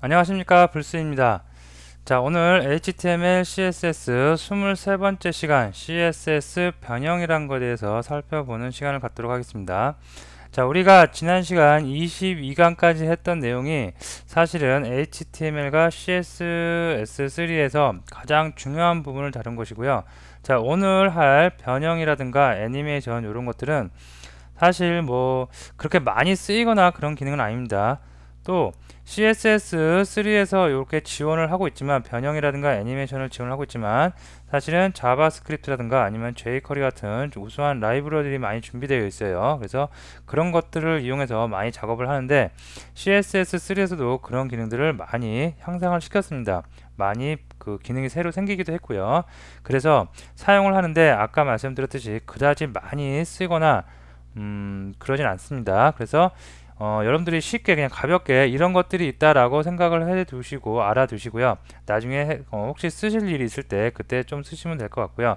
안녕하십니까 불스입니다 자 오늘 HTML CSS 23번째 시간 CSS 변형이란 것에 대해서 살펴보는 시간을 갖도록 하겠습니다 자 우리가 지난 시간 22강까지 했던 내용이 사실은 HTML과 CSS3에서 가장 중요한 부분을 다룬 것이고요 자 오늘 할 변형이라든가 애니메이션 이런 것들은 사실 뭐 그렇게 많이 쓰이거나 그런 기능은 아닙니다 또 CSS3에서 이렇게 지원을 하고 있지만 변형이라든가 애니메이션을 지원하고 있지만 사실은 자바스크립트라든가 아니면 jQuery 같은 우수한 라이브러리들이 많이 준비되어 있어요. 그래서 그런 것들을 이용해서 많이 작업을 하는데 CSS3에서도 그런 기능들을 많이 향상을 시켰습니다. 많이 그 기능이 새로 생기기도 했고요. 그래서 사용을 하는데 아까 말씀드렸듯이 그다지 많이 쓰거나 음, 그러진 않습니다. 그래서 어, 여러분들이 쉽게 그냥 가볍게 이런 것들이 있다라고 생각을 해두시고 알아두시고요. 나중에 어, 혹시 쓰실 일이 있을 때 그때 좀 쓰시면 될 것 같고요.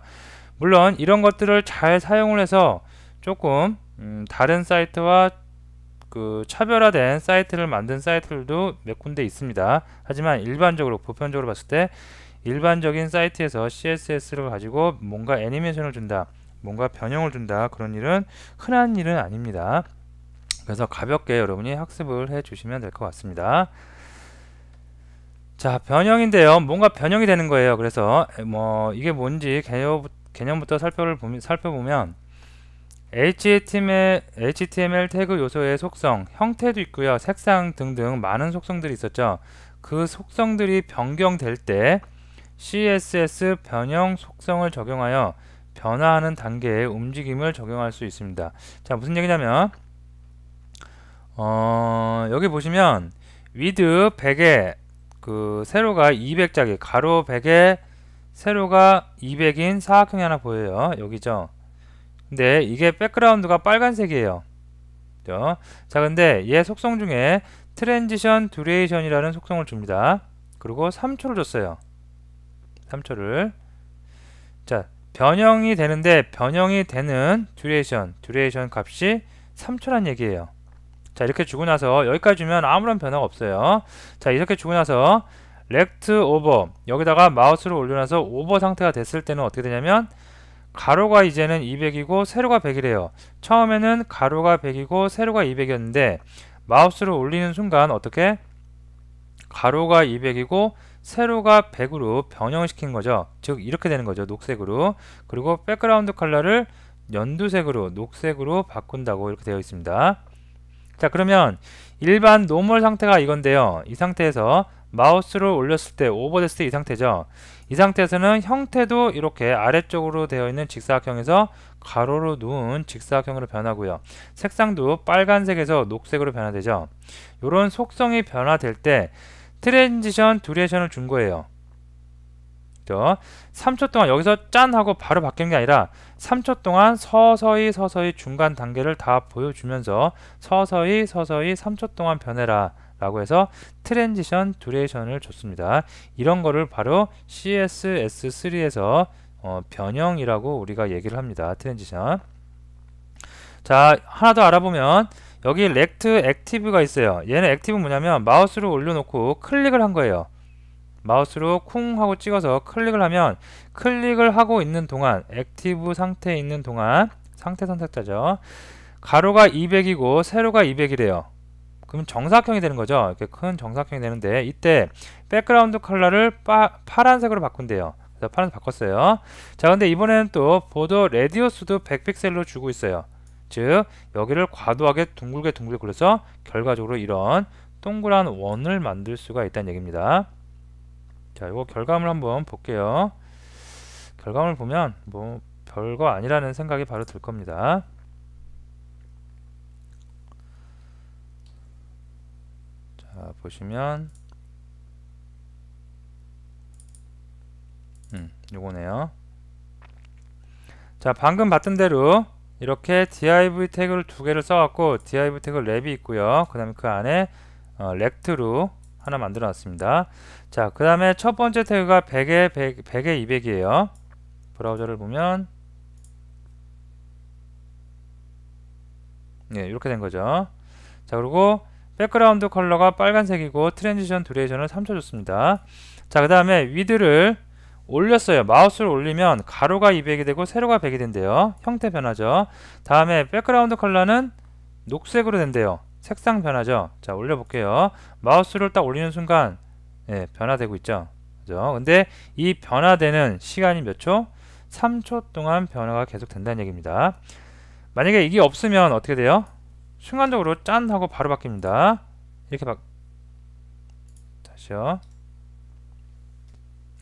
물론 이런 것들을 잘 사용을 해서 조금 음, 다른 사이트와 그 차별화된 사이트를 만든 사이트들도 몇 군데 있습니다. 하지만 일반적으로 보편적으로 봤을 때 일반적인 사이트에서 CSS를 가지고 뭔가 애니메이션을 준다, 뭔가 변형을 준다 그런 일은 흔한 일은 아닙니다. 그래서 가볍게 여러분이 학습을 해 주시면 될 것 같습니다. 자 변형인데요 뭔가 변형이 되는 거예요 그래서 뭐 이게 뭔지 개념, 부터 살펴보면, HTML, HTML 태그 요소의 속성 형태도 있고요 색상 등등 많은 속성들이 있었죠 그 속성들이 변경될 때 CSS 변형 속성을 적용하여 변화하는 단계의 움직임을 적용할 수 있습니다 자 무슨 얘기냐면 어, 여기 보시면 위드 100에 그 세로가 200짜리 가로 100에 세로가 200인 사각형이 하나 보여요. 여기죠. 근데 이게 백그라운드가 빨간색이에요. 그죠? 자, 근데 얘 속성 중에 트랜지션 듀레이션이라는 속성을 줍니다. 그리고 3초를 줬어요. 3초를. 자, 변형이 되는데 변형이 되는 듀레이션, 듀레이션 값이 3초란 얘기예요. 자 이렇게 주고 나서 여기까지 주면 아무런 변화가 없어요 자 이렇게 주고 나서 렉트 오버 여기다가 마우스를 올려놔서 오버 상태가 됐을 때는 어떻게 되냐면 가로가 이제는 200이고 세로가 100이래요 처음에는 가로가 100이고 세로가 200이었는데 마우스를 올리는 순간 어떻게 가로가 200이고 세로가 100으로 변형시킨 거죠 즉 이렇게 되는 거죠 녹색으로 그리고 백그라운드 컬러를 연두색으로 녹색으로 바꾼다고 이렇게 되어 있습니다 자 그러면 일반 노멀 상태가 이건데요 이 상태에서 마우스를 올렸을 때 오버데스트 이 상태죠 이 상태에서는 형태도 이렇게 아래쪽으로 되어 있는 직사각형에서 가로로 누운 직사각형으로 변하고요 색상도 빨간색에서 녹색으로 변화되죠 이런 속성이 변화될 때 트랜지션, 듀레이션을 준 거예요 그죠? 3초 동안 여기서 짠 하고 바로 바뀌는 게 아니라 3초 동안 서서히 서서히 중간 단계를 다 보여주면서 서서히 서서히 3초 동안 변해라 라고 해서 트랜지션 듀레이션을 줬습니다. 이런 거를 바로 CSS3에서 어, 변형이라고 우리가 얘기를 합니다. 트랜지션 자 하나 더 알아보면 여기 렉트 액티브가 있어요. 얘는 액티브 뭐냐면 마우스를 올려놓고 클릭을 한 거예요. 마우스로 쿵 하고 찍어서 클릭을 하면 클릭을 하고 있는 동안 액티브 상태에 있는 동안 상태 선택자죠 가로가 200이고 세로가 200이래요 그럼 정사각형이 되는 거죠 이렇게 큰 정사각형이 되는데 이때 백그라운드 컬러를 파, 파란색으로 바꾼대요 그래서 파란색 바꿨어요 자 근데 이번에는 또 보더 레디오스도 100픽셀로 주고 있어요 즉 여기를 과도하게 둥글게 둥글게 굴려서 결과적으로 이런 동그란 원을 만들 수가 있다는 얘기입니다 자, 이거 결과물 한번 볼게요. 결과물 보면 뭐 별거 아니라는 생각이 바로 들 겁니다. 자, 보시면 음, 요거네요. 자, 방금 봤던 대로 이렇게 div 태그를 두 개를 써갖고 div 태그 랩이 있고요. 그 다음에 그 안에 어, 렉트로 하나 만들어 놨습니다. 자, 그 다음에 첫 번째 태그가 100에 100, 100에 200이에요. 브라우저를 보면 네, 예, 이렇게 된 거죠. 자, 그리고 백그라운드 컬러가 빨간색이고 트랜지션 듀레이션을 3초 줬습니다. 자, 그 다음에 위드를 올렸어요. 마우스를 올리면 가로가 200이 되고 세로가 100이 된대요. 형태 변화죠. 다음에 백그라운드 컬러는 녹색으로 된대요. 색상 변화죠. 자 올려볼게요. 마우스를 딱 올리는 순간 예, 변화되고 있죠. 그죠? 근데 이 변화되는 시간이 몇 초? 3초 동안 변화가 계속 된다는 얘기입니다. 만약에 이게 없으면 어떻게 돼요? 순간적으로 짠 하고 바로 바뀝니다. 이렇게 바 다시요.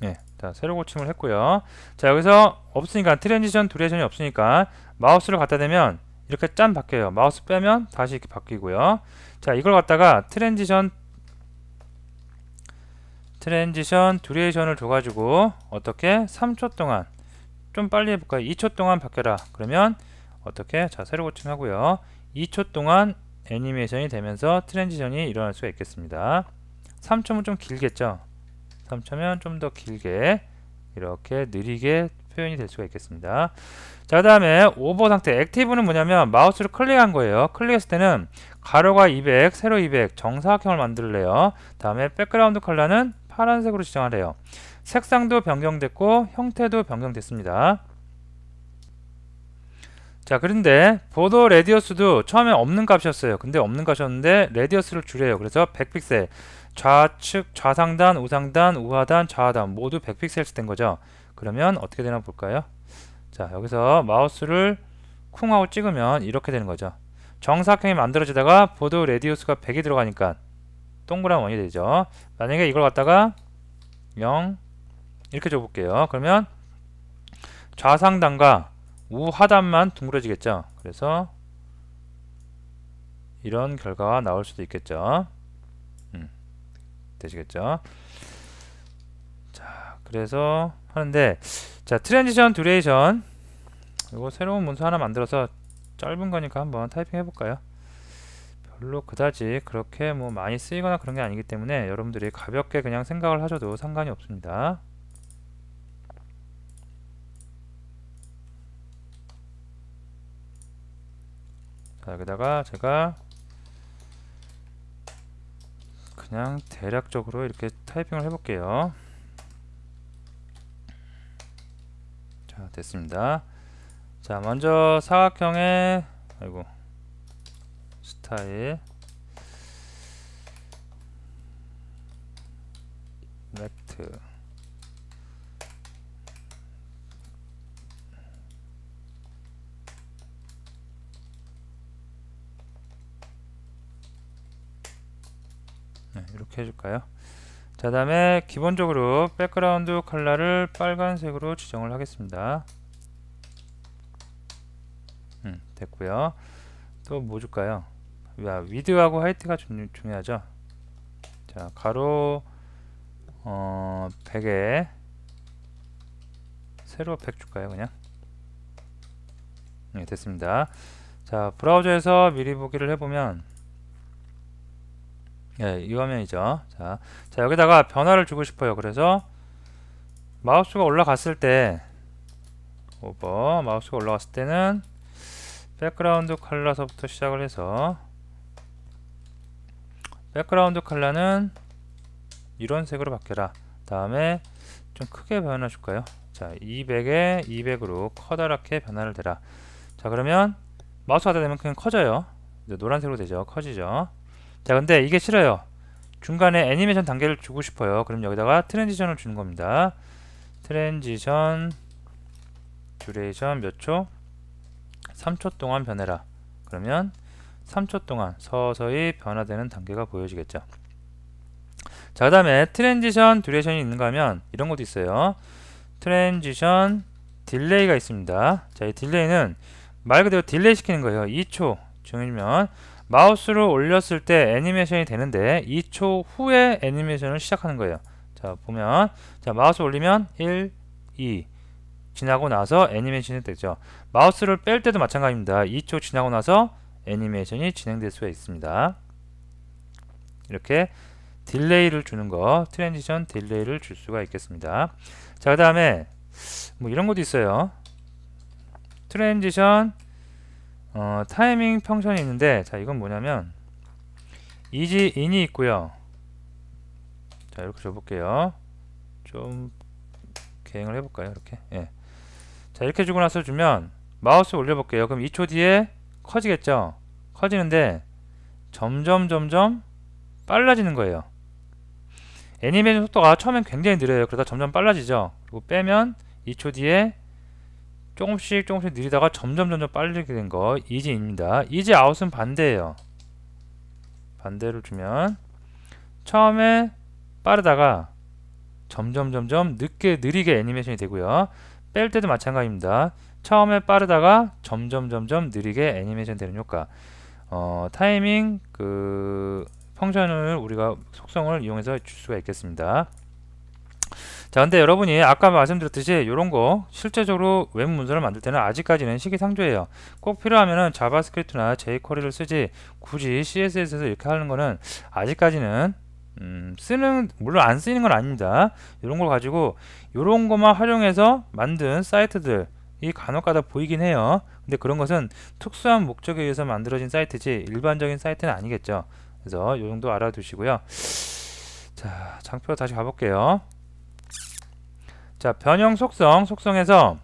예, 자 새로 고침을 했고요. 자 여기서 없으니까 트랜지션, 두레이션이 없으니까 마우스를 갖다 대면 이렇게 짠 바뀌어요. 마우스 빼면 다시 이렇게 바뀌고요. 자, 이걸 갖다가 트랜지션 트랜지션 듀레이션을 줘가지고 어떻게 3초 동안 좀 빨리 해볼까요? 2초 동안 바뀌어라. 그러면 어떻게? 자, 새로 고침하고요. 2초 동안 애니메이션이 되면서 트랜지션이 일어날 수가 있겠습니다. 3초면 좀 길겠죠? 3초면 좀 더 길게 이렇게 느리게 표현이 될 수가 있겠습니다. 자, 그 다음에 오버 상태, 액티브는 뭐냐면 마우스를 클릭한 거예요. 클릭했을 때는 가로가 200, 세로 200 정사각형을 만들래요. 다음에 백그라운드 컬러는 파란색으로 지정을 해요. 색상도 변경됐고 형태도 변경됐습니다. 자 그런데 보도 레디어스도 처음에 없는 값이었어요 근데 없는 값이었는데 레디어스를 줄여요 그래서 100픽셀 좌측 좌상단 우상단 우하단 좌하단 모두 100픽셀씩 된 거죠 그러면 어떻게 되나 볼까요? 자 여기서 마우스를 쿵 하고 찍으면 이렇게 되는 거죠. 정사각형이 만들어지다가 보드 레디우스가 100이 들어가니까 동그란 원이 되죠. 만약에 이걸 갖다가 0 이렇게 줘볼게요. 그러면 좌상단과 우하단만 둥그러지겠죠. 그래서 이런 결과가 나올 수도 있겠죠. 음, 되시겠죠. 그래서 하는데 자 트랜지션 듀레이션 이거 새로운 문서 하나 만들어서 짧은 거니까 한번 타이핑 해볼까요? 별로 그다지 그렇게 뭐 많이 쓰이거나 그런 게 아니기 때문에 여러분들이 가볍게 그냥 생각을 하셔도 상관이 없습니다. 자, 여기다가 제가 그냥 대략적으로 이렇게 타이핑을 해볼게요. 아, 됐습니다. 자, 먼저 사각형의 아이고 스타일 렉트 네, 이렇게 해줄까요? 자 다음에 기본적으로 백그라운드 컬러를 빨간색으로 지정을 하겠습니다 음, 됐고요 또 뭐 줄까요 야, 위드하고 하이트가 중, 요하죠자 가로 어, 100에 세로 100 줄까요 그냥 네 됐습니다 자 브라우저에서 미리 보기를 해보면 예, 이 화면이죠. 자, 자, 여기다가 변화를 주고 싶어요. 그래서 마우스가 올라갔을 때 오버 마우스가 올라갔을 때는 백그라운드 컬러서부터 시작을 해서 백그라운드 컬러는 이런 색으로 바뀌라 다음에 좀 크게 변화 줄까요? 자, 200에 200으로 커다랗게 변화를 되라. 자, 그러면 마우스 가다 되면 그냥 커져요. 이제 노란색으로 되죠. 커지죠. 자 근데 이게 싫어요 중간에 애니메이션 단계를 주고 싶어요 그럼 여기다가 트랜지션을 주는 겁니다 트랜지션 듀레이션 몇 초? 3초 동안 변해라 그러면 3초 동안 서서히 변화되는 단계가 보여지겠죠 자그 다음에 트랜지션 듀레이션이 있는가 하면 이런 것도 있어요 트랜지션 딜레이가 있습니다 자이 딜레이는 말 그대로 딜레이 시키는 거예요 2초 정해주면 마우스를 올렸을 때 애니메이션이 되는데 2초 후에 애니메이션을 시작하는 거예요. 자 보면 자 마우스 올리면 1, 2 지나고 나서 애니메이션이 되죠. 마우스를 뺄 때도 마찬가지입니다. 2초 지나고 나서 애니메이션이 진행될 수가 있습니다. 이렇게 딜레이를 주는 거 트랜지션 딜레이를 줄 수가 있겠습니다. 자그 다음에 뭐 이런 것도 있어요. 트랜지션 어, 타이밍 펑션이 있는데 자 이건 뭐냐면 이지 인이 있고요 자 이렇게 줘볼게요 좀 개행을 해볼까요 이렇게 예. 자 이렇게 주고 나서 주면 마우스 올려볼게요 그럼 2초 뒤에 커지겠죠 커지는데 점점 점점 빨라지는 거예요 애니메이션 속도가 처음엔 굉장히 느려요 그러다 점점 빨라지죠 그리고 빼면 2초 뒤에 조금씩 조금씩 느리다가 점점 점점 빨리게 된거 이지입니다. 이지 아웃은 반대예요. 반대로 주면 처음에 빠르다가 점점 점점 늦게 느리게 애니메이션이 되고요. 뺄 때도 마찬가지입니다. 처음에 빠르다가 점점 점점 느리게 애니메이션 되는 효과. 어, 타이밍 그 펑션을 우리가 속성을 이용해서 줄 수가 있겠습니다. 자 근데 여러분이 아까 말씀드렸듯이 이런 거 실제적으로 웹 문서를 만들 때는 아직까지는 시기상조예요 꼭 필요하면은 자바스크립트나 jQuery를 쓰지 굳이 CSS에서 이렇게 하는 거는 아직까지는 음, 쓰는 물론 안 쓰이는 건 아닙니다 이런 걸 가지고 이런 것만 활용해서 만든 사이트들 이 간혹가다 보이긴 해요 근데 그런 것은 특수한 목적에 의해서 만들어진 사이트지 일반적인 사이트는 아니겠죠 그래서 요 정도 알아두시고요 자 장표 다시 가볼게요 자 변형 속성 속성에서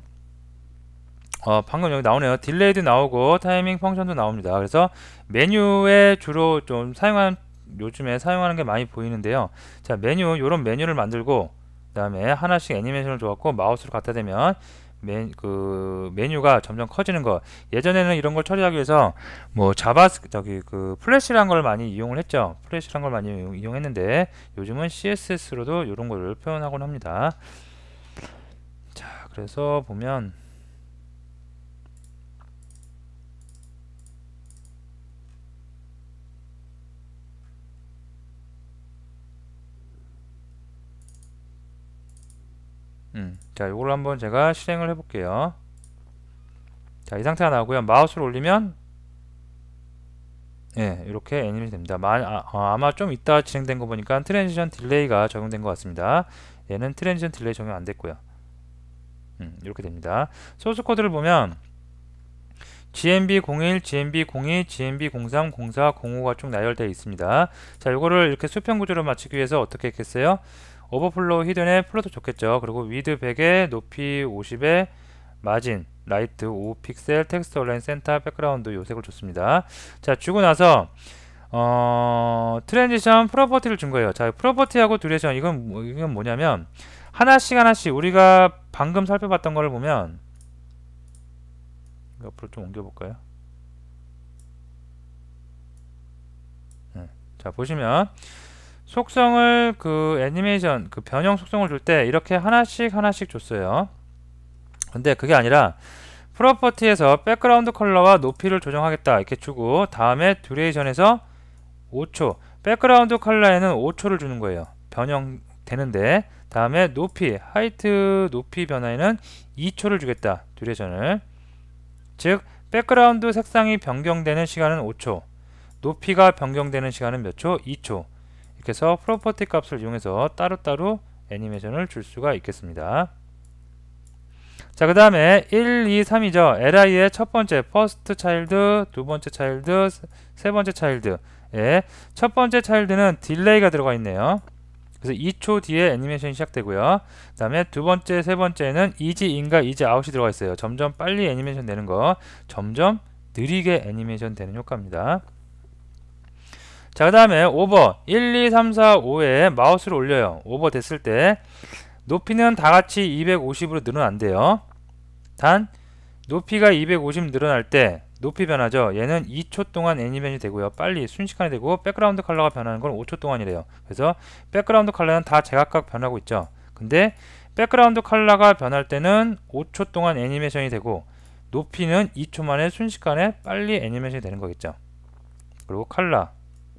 어, 방금 여기 나오네요 딜레이도 나오고 타이밍 펑션도 나옵니다 그래서 메뉴에 주로 좀 사용한 요즘에 사용하는 게 많이 보이는데요 자 메뉴 요런 메뉴를 만들고 그 다음에 하나씩 애니메이션을 줘갖고 마우스로 갖다 대면 맨, 그 메뉴가 점점 커지는 거 예전에는 이런 걸 처리하기 위해서 뭐 자바 저기 그 플래시란 걸 많이 이용을 했죠 플래시란 걸 많이 이용했는데 요즘은 css로도 이런 거를 표현하곤 합니다 그래서 보면 음, 자, 이걸 한번 제가 실행을 해볼게요. 자, 이 상태가 나오고요. 마우스를 올리면 예, 이렇게 애니메이션이 됩니다. 마, 아, 어, 마좀 이따 진행된 거 보니까 트랜지션 딜레이가 적용된 것 같습니다. 얘는 트랜지션 딜레이 적용 안 됐고요. 음, 이렇게 됩니다. 소스 코드를 보면 GMB01, GMB02, GMB03, 04, 05가 쭉 나열되어 있습니다. 자, 이거를 이렇게 수평 구조로 맞추기 위해서 어떻게 했겠어요? 오버플로우 히든에 플러도 좋겠죠. 그리고 위드 100에 높이 50에 마진, 라이트 5픽셀, 텍스트 온라인 센터, 백그라운드 요색을 줬습니다. 자, 주고 나서 어, 트랜지션 프로퍼티를 준 거예요. 자, 프로퍼티하고 듀레이션 이건 뭐, 이건 뭐냐면 하나씩 하나씩 우리가 방금 살펴봤던 걸 보면 옆으로 좀 옮겨볼까요? 네. 자 보시면 속성을 그 애니메이션 그 변형 속성을 줄 때 이렇게 하나씩 하나씩 줬어요 근데 그게 아니라 프로퍼티에서 백그라운드 컬러와 높이를 조정하겠다 이렇게 주고 다음에 듀레이션에서 5초 백그라운드 컬러에는 5초를 주는 거예요 변형 되는데 다음에 높이, 하이트 높이 변화에는 2초를 주겠다. 듀레이션을. 즉, 백그라운드 색상이 변경되는 시간은 5초, 높이가 변경되는 시간은 몇 초? 2초. 이렇게 해서 프로퍼티 값을 이용해서 따로따로 애니메이션을 줄 수가 있겠습니다. 자, 그 다음에 1, 2, 3이죠. LI의 첫 번째, 퍼스트 차일드, 두 번째 차일드, 세 번째 차일드. 예. 첫 번째 차일드는 딜레이가 들어가 있네요. 그래서 2초 뒤에 애니메이션이 시작되고요. 그 다음에 두 번째, 세 번째는 이지 인과 이지 아웃이 들어가 있어요. 점점 빨리 애니메이션 되는 거, 점점 느리게 애니메이션 되는 효과입니다. 자, 그 다음에 오버 1, 2, 3, 4, 5에 마우스를 올려요. 오버 됐을 때 높이는 다 같이 250으로 늘어난대요. 단 높이가 250 늘어날 때 높이 변하죠. 얘는 2초 동안 애니메이션이 되고요. 빨리 순식간에 되고 백그라운드 컬러가 변하는 건 5초 동안이래요. 그래서 백그라운드 컬러는 다 제각각 변하고 있죠. 근데 백그라운드 컬러가 변할 때는 5초 동안 애니메이션이 되고 높이는 2초 만에 순식간에 빨리 애니메이션이 되는 거겠죠. 그리고 컬러,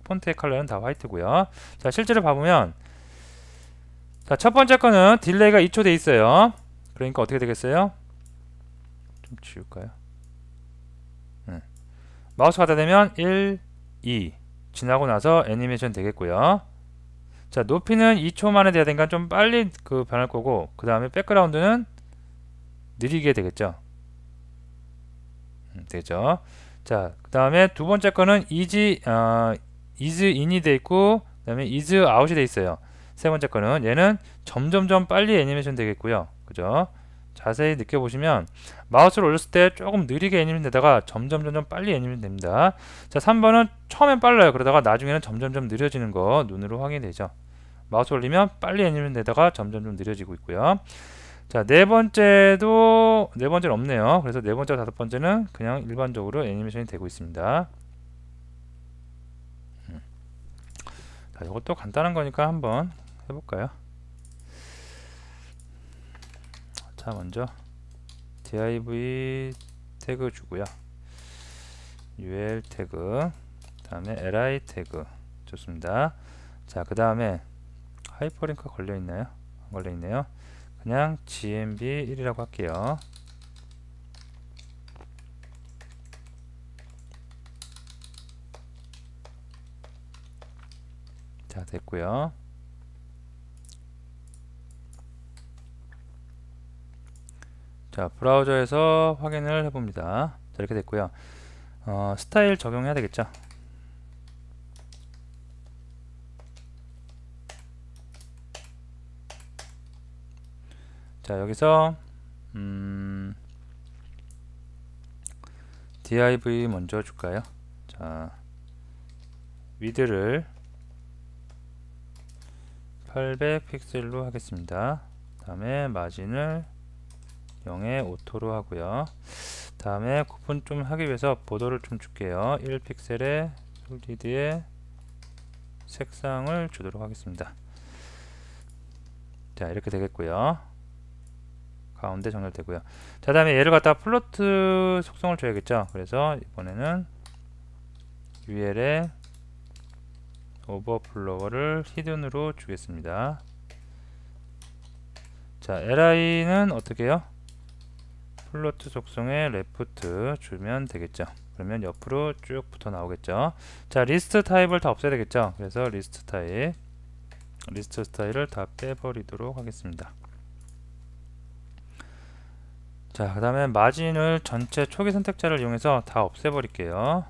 폰트의 컬러는 다 화이트고요. 자, 실제로 봐보면 자, 첫 번째 거는 딜레이가 2초 돼 있어요. 그러니까 어떻게 되겠어요? 좀 지울까요? 마우스 갖다 대면 1, 2 지나고 나서 애니메이션 되겠고요. 자 높이는 2초 만에 돼야 되니까 좀 빨리 그 변할 거고 그 다음에 백그라운드는 느리게 되겠죠. 음, 되죠. 자그 다음에 두 번째 거는 이지 어, 이즈 인이 돼 있고 그 다음에 이즈 아웃이 돼 있어요. 세 번째 거는 얘는 점점점 빨리 애니메이션 되겠고요. 그죠? 자세히 느껴보시면 마우스를 올렸을 때 조금 느리게 애니면 되다가 점점 점점 빨리 애니면 됩니다. 자 3번은 처음엔 빨라요. 그러다가 나중에는 점점점 느려지는 거 눈으로 확인되죠. 마우스 올리면 빨리 애니면 되다가 점점점 느려지고 있고요. 자, 네 번째도 네 번째는 없네요. 그래서 네 번째 다섯 번째는 그냥 일반적으로 애니메이션이 되고 있습니다. 음. 자, 이것도 간단한 거니까 한번 해볼까요? 자 먼저 div 태그 주고요 ul 태그 다음에 li 태그 좋습니다 자 그 다음에 하이퍼링크 걸려 있나요 안 걸려 있네요 그냥 gmb 1이라고 할게요 자 됐고요 자 브라우저에서 확인을 해봅니다 자, 이렇게 됐고요 어, 스타일 적용해야 되겠죠 자 여기서 음, div 먼저 줄까요 자 위드를 800 픽셀로 하겠습니다 다음에 마진을 0에 오토로 하고요. 다음에 곱은 좀 하기 위해서 보도를 좀 줄게요. 1픽셀에 솔리드에 색상을 주도록 하겠습니다. 자 이렇게 되겠고요. 가운데 정렬되고요. 자 다음에 얘를 갖다 플로트 속성을 줘야겠죠. 그래서 이번에는 UL에 오버플로어를 히든으로 주겠습니다. 자, li는 어떻게 해요? 플로트 속성에 레프트 주면 되겠죠. 그러면 옆으로 쭉 붙어 나오겠죠. 자, 리스트 타입을 다 없애야 되겠죠. 그래서 리스트 타입, 리스트 스타일을 다 빼버리도록 하겠습니다. 자, 그 다음에 마진을 전체 초기 선택자를 이용해서 다 없애버릴게요.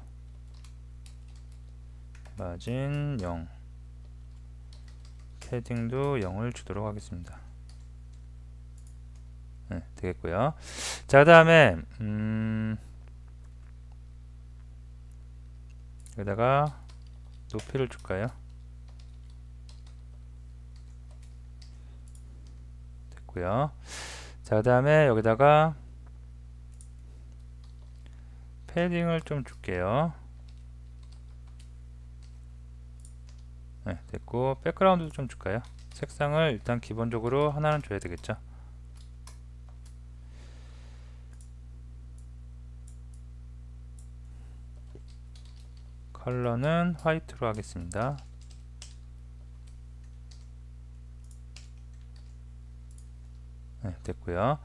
마진 0 패딩도 0을 주도록 하겠습니다. 네, 되겠고요. 자, 그 다음에, 음, 여기다가 높이를 줄까요? 됐고요 자, 그 다음에 여기다가 패딩을 좀 줄게요. 네, 됐고 백그라운드도 좀 줄까요? 색상을 일단 기본적으로 하나는 줘야 되겠죠. 컬러는 화이트로 하겠습니다. 네, 됐고요.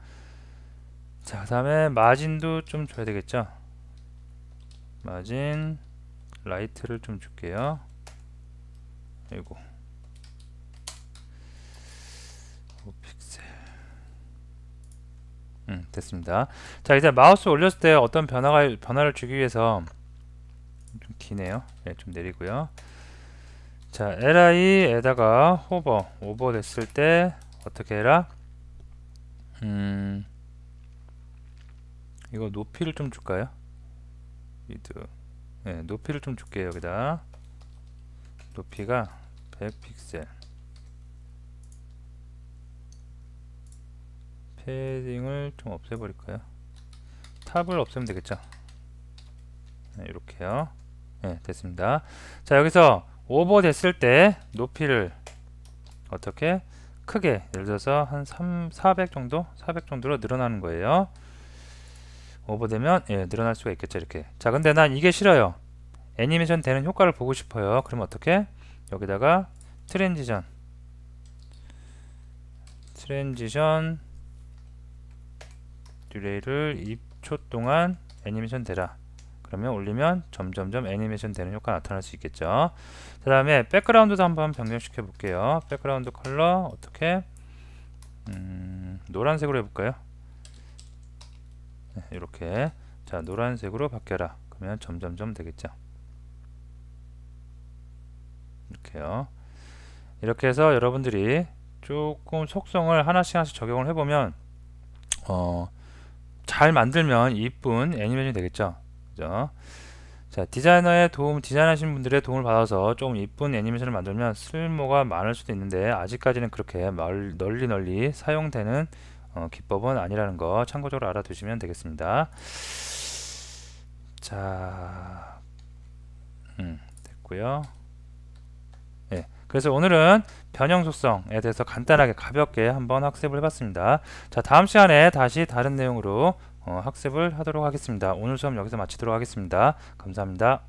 자, 다음에 마진도 좀 줘야 되겠죠? 마진 라이트를 좀 줄게요. 아이고. 음, 됐습니다. 자, 이제 마우스 올렸을 때 어떤 변화가 변화를 주기 위해서 기네요. 네, 좀 내리고요. 자, li에다가 호버, 오버 됐을 때 어떻게 해라? 음, 이거 높이를 좀 줄까요? 미드. 네, 높이를 좀 줄게요, 여기다. 높이가 100픽셀. 패딩을 좀 없애버릴까요? 탑을 없애면 되겠죠? 네, 이렇게요. 네, 됐습니다. 자, 여기서 오버 됐을 때 높이를 어떻게 크게 예를 들어서 한 3, 400 정도 400 정도로 늘어나는 거예요 오버되면 예, 늘어날 수가 있겠죠 이렇게 자 근데 난 이게 싫어요 애니메이션 되는 효과를 보고 싶어요 그럼 어떻게 여기다가 트랜지션 트랜지션 듀레이를 2초 동안 애니메이션 되라 그러면 올리면 점점점 애니메이션 되는 효과 나타날 수 있겠죠 그 다음에 백그라운드도 한번 변경시켜 볼게요 백그라운드 컬러 어떻게 음, 노란색으로 해볼까요 네, 이렇게 자 노란색으로 바뀌어라 그러면 점점점 되겠죠 이렇게요 이렇게 해서 여러분들이 조금 속성을 하나씩 하나씩 적용을 해보면 어, 잘 만들면 이쁜 애니메이션이 되겠죠 거죠. 자 디자이너의 도움 디자인하신 분들의 도움을 받아서 조금 이쁜 애니메이션을 만들면 쓸모가 많을 수도 있는데 아직까지는 그렇게 널리 널리 사용되는 어, 기법은 아니라는 거 참고적으로 알아두시면 되겠습니다 자 음, 됐고요 네, 그래서 오늘은 변형 속성에 대해서 간단하게 가볍게 한번 학습을 해봤습니다 자 다음 시간에 다시 다른 내용으로 어, 학습을 하도록 하겠습니다. 오늘 수업 여기서 마치도록 하겠습니다. 감사합니다.